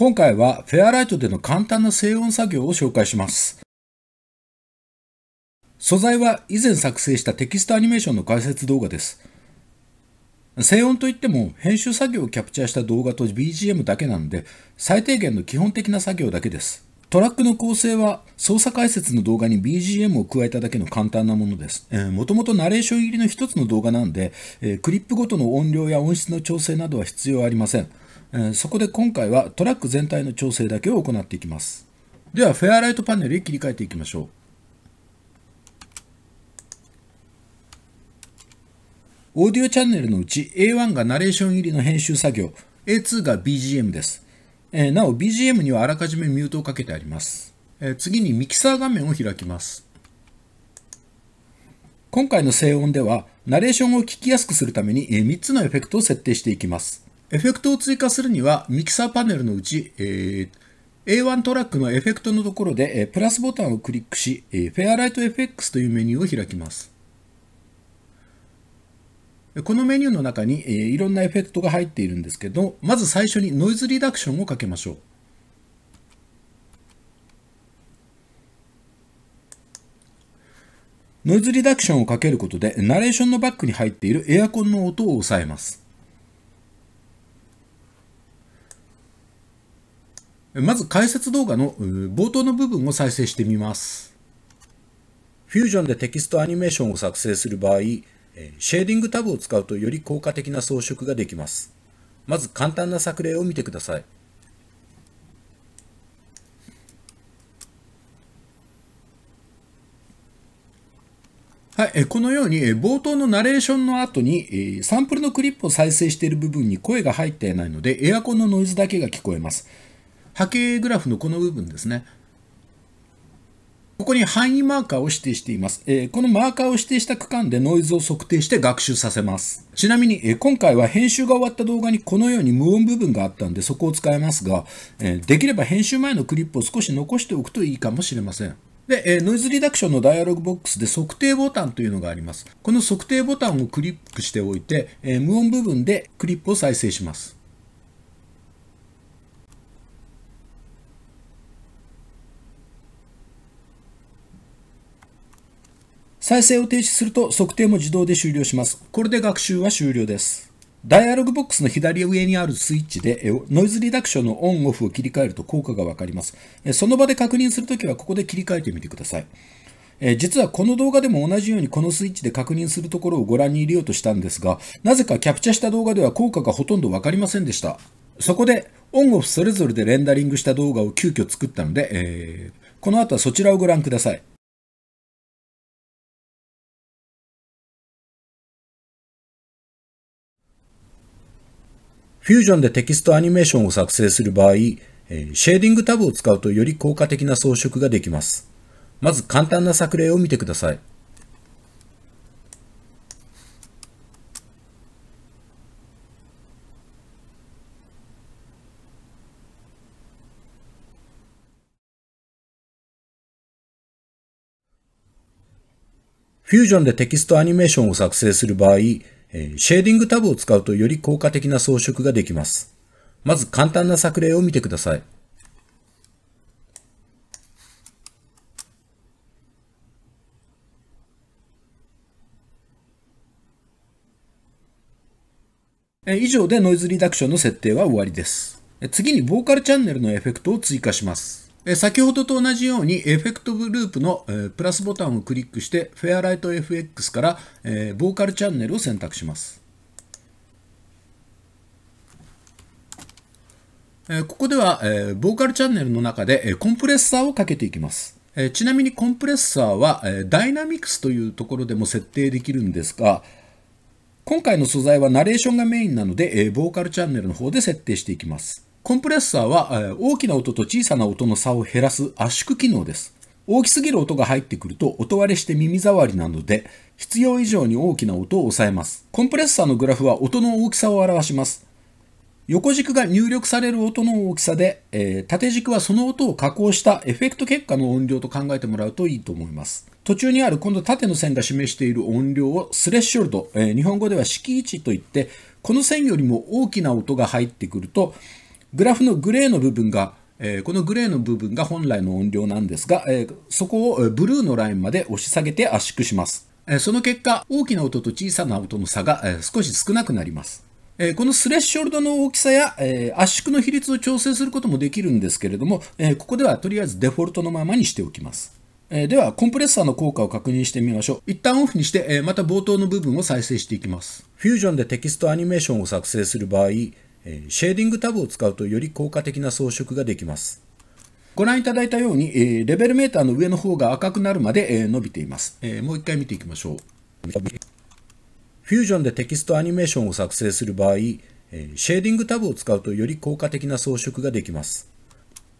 今回はフェアライトでの簡単な静音作業を紹介します。素材は以前作成したテキストアニメーションの解説動画です。静音といっても編集作業をキャプチャーした動画と BGM だけなので最低限の基本的な作業だけです。トラックの構成は操作解説の動画に BGM を加えただけの簡単なものです。もともとナレーション入りの一つの動画なんで、えー、クリップごとの音量や音質の調整などは必要ありません、えー、そこで今回はトラック全体の調整だけを行っていきます。では、フェアライトパネルへ切り替えていきましょう。オーディオチャンネルのうち A1 がナレーション入りの編集作業、A2 が BGM です。えなお BGM にはあらかじめミュートをかけてあります。え次にミキサー画面を開きます。今回の静音では、ナレーションを聞きやすくするために3つのエフェクトを設定していきます。エフェクトを追加するには、ミキサーパネルのうち、えー、A1 トラックのエフェクトのところで、えプラスボタンをクリックし、えフェアライト FX というメニューを開きます。このメニューの中に、えいろんなエフェクトが入っているんですけど、まず最初にノイズリダクションをかけましょう。ノイズリダクションをかけることで、ナレーションのバックに入っているエアコンの音を抑えます。まず解説動画の冒頭の部分を再生してみます。フュージョンでテキストアニメーションを作成する場合、シェーディングタブを使うとより効果的な装飾ができます。まず簡単な作例を見てください。はい、このように冒頭のナレーションの後にサンプルのクリップを再生している部分に声が入っていないのでエアコンのノイズだけが聞こえます。波形グラフのこの部分ですね。こに範囲マーカーを指定しています。えー、このマーカーを指定した区間でノイズを測定して学習させます。ちなみに、えー、今回は編集が終わった動画にこのように無音部分があったんでそこを使いますが、えー、できれば編集前のクリップを少し残しておくといいかもしれません。で、えノイズリダクションのダイアログボックスで測定ボタンというのがあります。この測定ボタンをクリックしておいて、え無音部分でクリップを再生します。再生を停止すると測定も自動で終了します。これで学習は終了です。ダイアログボックスの左上にあるスイッチでノイズリダクションのオンオフを切り替えると効果がわかります。その場で確認するときはここで切り替えてみてください。え実はこの動画でも同じようにこのスイッチで確認するところをご覧に入れようとしたんですが、なぜかキャプチャした動画では効果がほとんどわかりませんでした。そこで、オンオフそれぞれでレンダリングした動画を急遽作ったので、えー、この後はそちらをご覧ください。フュージョンでテキストアニメーションを作成する場合、シェーディングタブを使うとより効果的な装飾ができます。まず簡単な作例を見てください。フュージョンでテキストアニメーションを作成する場合、えシェーディングタブを使うとより効果的な装飾ができます。まず簡単な作例を見てください。以上でノイズリダクションの設定は終わりです。次にボーカルチャンネルのエフェクトを追加します。先ほどと同じようにエフェクトグループのプラスボタンをクリックしてフェアライト FX からボーカルチャンネルを選択します。ここではボーカルチャンネルの中でコンプレッサーをかけていきます。ちなみにコンプレッサーはダイナミクスというところでも設定できるんですが今回の素材はナレーションがメインなのでボーカルチャンネルの方で設定していきます。コンプレッサーは大きな音と小さな音の差を減らす圧縮機能です。大きすぎる音が入ってくると音割れして耳障りなので必要以上に大きな音を抑えます。コンプレッサーのグラフは音の大きさを表します。横軸が入力される音の大きさで、えー、縦軸はその音を加工したエフェクト結果の音量と考えてもらうといいと思います。途中にある今度縦の線が示している音量をスレッショルド、えー、日本語では敷位置といって、この線よりも大きな音が入ってくると、グラフのグレーの部分が、えー、このグレーの部分が本来の音量なんですが、えー、そこをブルーのラインまで押し下げて圧縮します。えその結果、大きな音と小さな音の差が、え少し少なくなります。えこのスレッショルドの大きさや、え圧縮の比率を調整することもできるんですけれども、えここではとりあえずデフォルトのままにしておきます。えでは、コンプレッサーの効果を確認してみましょう。一旦オフにして、えまた冒頭の部分を再生していきます。フュージョンでテキストアニメーションを作成する場合、えシェーディングタブを使うとより効果的な装飾ができます。ご覧いただいたように、えレベルメーターの上の方が赤くなるまで、え伸びています、えもう一回見ていきましょう。フュージョンでテキストアニメーションを作成する場合、えシェーディングタブを使うとより効果的な装飾ができます。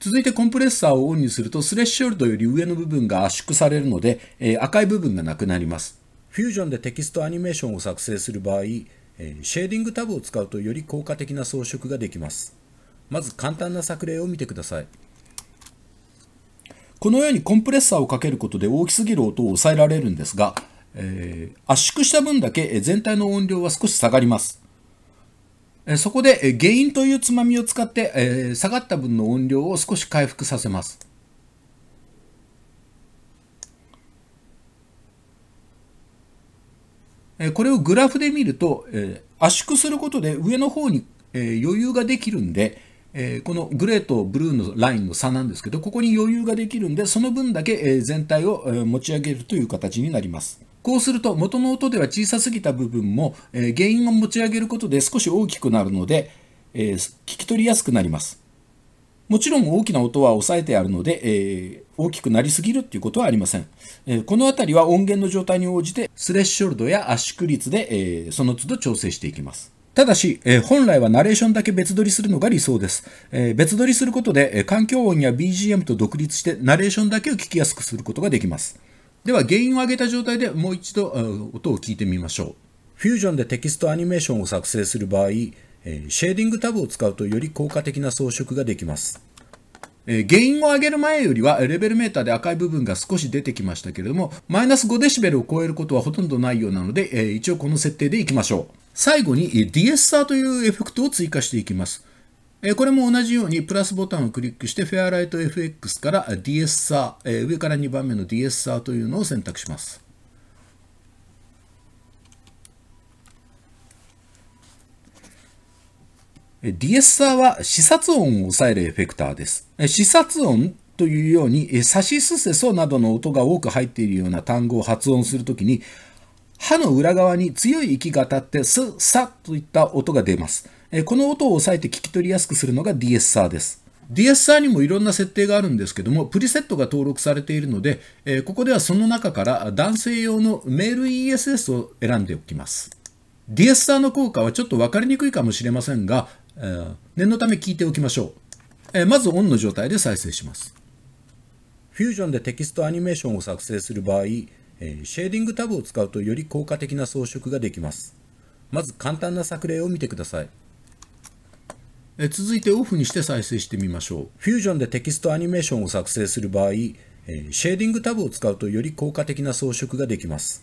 続いてコンプレッサーをオンにするとスレッショルドより上の部分が圧縮されるので、え赤い部分がなくなります。フュージョンでテキストアニメーションを作成する場合、シェーディングタブを使うとより効果的な装飾ができますまず簡単な作例を見てくださいこのようにコンプレッサーをかけることで大きすぎる音を抑えられるんですが、えー、圧縮した分だけ全体の音量は少し下がりますそこで原因というつまみを使って、えー、下がった分の音量を少し回復させますこれをグラフで見ると、圧縮することで上の方に余裕ができるんで、このグレーとブルーのラインの差なんですけど、ここに余裕ができるんで、その分だけ全体を持ち上げるという形になります。こうすると元の音では小さすぎた部分も原因を持ち上げることで少し大きくなるので、聞き取りやすくなります。もちろん大きな音は抑えてあるので、えー、大きくなりすぎるっていうことはありません。えー、この辺りは音源の状態に応じて、スレッショルドや圧縮率で、えー、その都度調整していきます。ただし、えー、本来はナレーションだけ別撮りするのが理想です。えー、別撮りすることで、え環境音や BGM と独立して、ナレーションだけを聞きやすくすることができます。では、原因を上げた状態でもう一度音を聞いてみましょう。フュージョンでテキストアニメーションを作成する場合、えシェーディングタブを使うとより効果的な装飾ができます。え因を上げる前よりはレベルメーターで赤い部分が少し出てきましたけれども、マイナス 5dB を超えることはほとんどないようなので、え一応この設定でいきましょう。最後に DSR というエフェクトを追加していきます。これも同じようにプラスボタンをクリックしてフェアライト FX から DSR、上から2番目の DSR というのを選択します。ディエッサーは視察音を抑えるエフェクターです。視察音というように、サシスセソなどの音が多く入っているような単語を発音するときに、歯の裏側に強い息が当たって、ス、サといった音が出ます。この音を抑えて聞き取りやすくするのがディエッサーです。ディエッサーにもいろんな設定があるんですけども、プリセットが登録されているので、ここではその中から男性用のメール ESS を選んでおきます。ディエッサーの効果はちょっとわかりにくいかもしれませんが、えー、念のため聞いておきましょう、えー、まずオンの状態で再生しますフュージョンでテキストアニメーションを作成する場合、えー、シェーディングタブを使うとより効果的な装飾ができますまず簡単な作例を見てくださいえ続いてオフにして再生してみましょうフュージョンでテキストアニメーションを作成する場合、えシェーディングタブを使うとより効果的な装飾ができます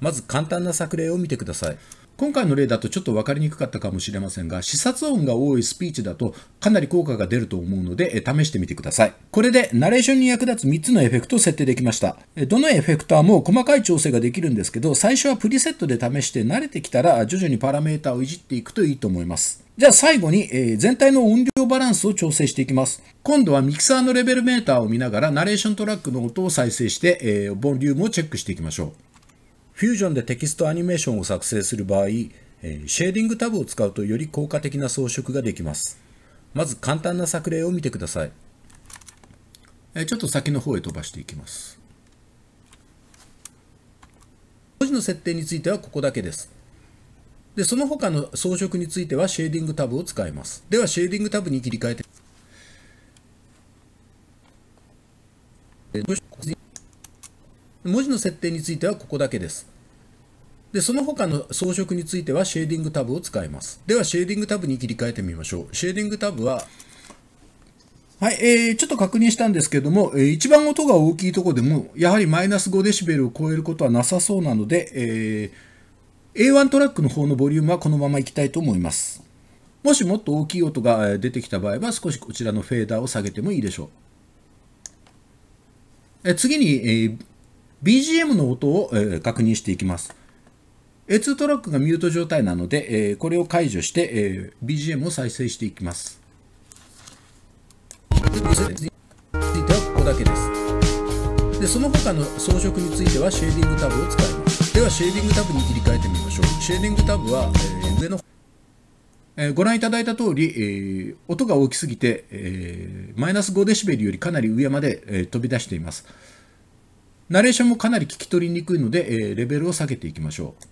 まず簡単な作例を見てください今回の例だとちょっと分かりにくかったかもしれませんが、視察音が多いスピーチだとかなり効果が出ると思うので、試してみてください。これでナレーションに役立つ3つのエフェクトを設定できました。どのエフェクターも細かい調整ができるんですけど、最初はプリセットで試して慣れてきたら、徐々にパラメータをいじっていくといいと思います。じゃあ最後に、え全体の音量バランスを調整していきます。今度はミキサーのレベルメーターを見ながらナレーショントラックの音を再生して、えボリュームをチェックしていきましょう。フュージョンでテキストアニメーションを作成する場合、シェーディングタブを使うとより効果的な装飾ができます。まず簡単な作例を見てください。ちょっと先の方へ飛ばしていきます。文字の設定についてはここだけです。で、その他の装飾についてはシェーディングタブを使います。では、シェーディングタブに切り替えて。文字の設定についてはここだけです。で、その他の装飾についてはシェーディングタブを使います。では、シェーディングタブに切り替えてみましょう。シェーディングタブは、はい、えー、ちょっと確認したんですけども、えー、一番音が大きいとこでも、やはりマイナス5デシベルを超えることはなさそうなので、えー、A1 トラックの方のボリュームはこのままいきたいと思います。もしもっと大きい音が出てきた場合は、少しこちらのフェーダーを下げてもいいでしょう。えー、次に、えー、BGM の音を、えー、確認していきます。A2 トラックがミュート状態なので、えー、これを解除して、えー、BGM を再生していきます。ついてはここだけです。で、その他の装飾についてはシェーディングタブを使います。では、シェーディングタブに切り替えてみましょう。シェーディングタブは、えー、上のえー、ご覧いただいた通り、えー、音が大きすぎて、えー、マイナス5デシベルよりかなり上まで、え飛び出しています。ナレーションもかなり聞き取りにくいので、えレベルを下げていきましょう。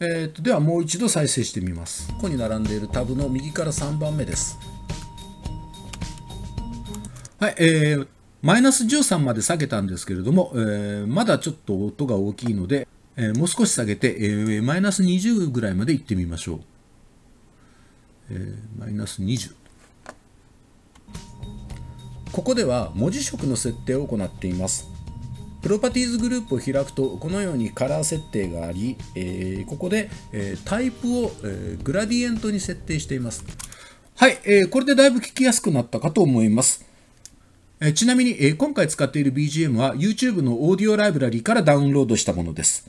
えー、っとではもう一度再生してみます。ここに並んでいるタブの右から3番目です。はい、えー、マイナス13まで下げたんですけれども、えー、まだちょっと音が大きいので、えー、もう少し下げて、えー、マイナス20ぐらいまでいってみましょう。えー、マイナス20。ここでは文字色の設定を行っています。プロパティーズグループを開くとこのようにカラー設定があり、えー、ここで、えー、タイプを、えー、グラディエントに設定しています。はい、えー、これでだいぶ聞きやすくなったかと思います。えちなみに、え今回使っている BGM は YouTube のオーディオライブラリーからダウンロードしたものです。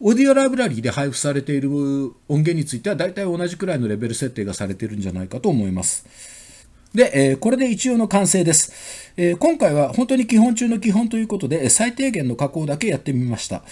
オーディオライブラリーで配布されている音源については大体同じくらいのレベル設定がされているんじゃないかと思います。で、えー、これで一応の完成です、えー、今回は本当に基本中の基本ということで、最低限の加工だけやってみました。